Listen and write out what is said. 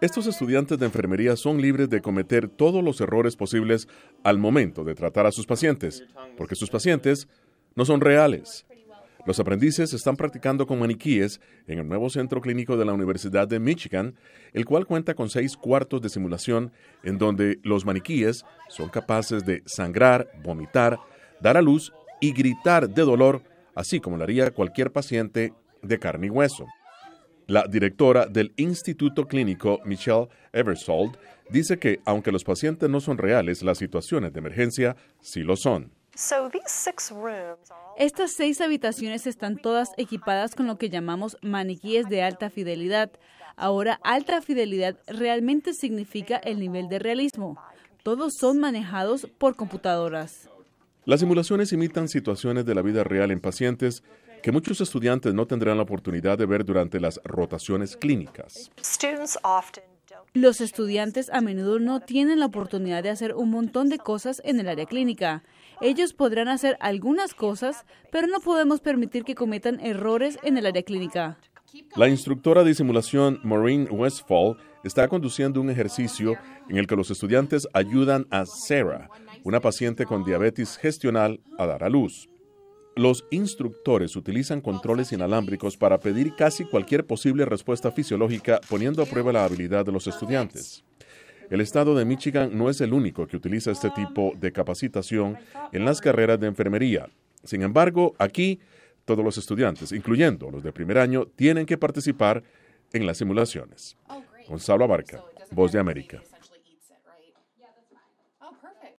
Estos estudiantes de enfermería son libres de cometer todos los errores posibles al momento de tratar a sus pacientes, porque sus pacientes no son reales. Los aprendices están practicando con maniquíes en el nuevo centro clínico de la Universidad de Michigan, el cual cuenta con seis cuartos de simulación en donde los maniquíes son capaces de sangrar, vomitar, dar a luz y gritar de dolor, así como lo haría cualquier paciente de carne y hueso. La directora del Instituto Clínico, Michelle Eversold, dice que aunque los pacientes no son reales, las situaciones de emergencia sí lo son. Estas seis habitaciones están todas equipadas con lo que llamamos maniquíes de alta fidelidad. Ahora, alta fidelidad realmente significa el nivel de realismo. Todos son manejados por computadoras. Las simulaciones imitan situaciones de la vida real en pacientes que muchos estudiantes no tendrán la oportunidad de ver durante las rotaciones clínicas. Los estudiantes a menudo no tienen la oportunidad de hacer un montón de cosas en el área clínica. Ellos podrán hacer algunas cosas, pero no podemos permitir que cometan errores en el área clínica. La instructora de simulación Maureen Westfall está conduciendo un ejercicio en el que los estudiantes ayudan a Sarah, una paciente con diabetes gestional, a dar a luz. Los instructores utilizan controles inalámbricos para pedir casi cualquier posible respuesta fisiológica poniendo a prueba la habilidad de los estudiantes. El estado de Michigan no es el único que utiliza este tipo de capacitación en las carreras de enfermería. Sin embargo, aquí todos los estudiantes, incluyendo los de primer año, tienen que participar en las simulaciones. Gonzalo Abarca, Voz de América.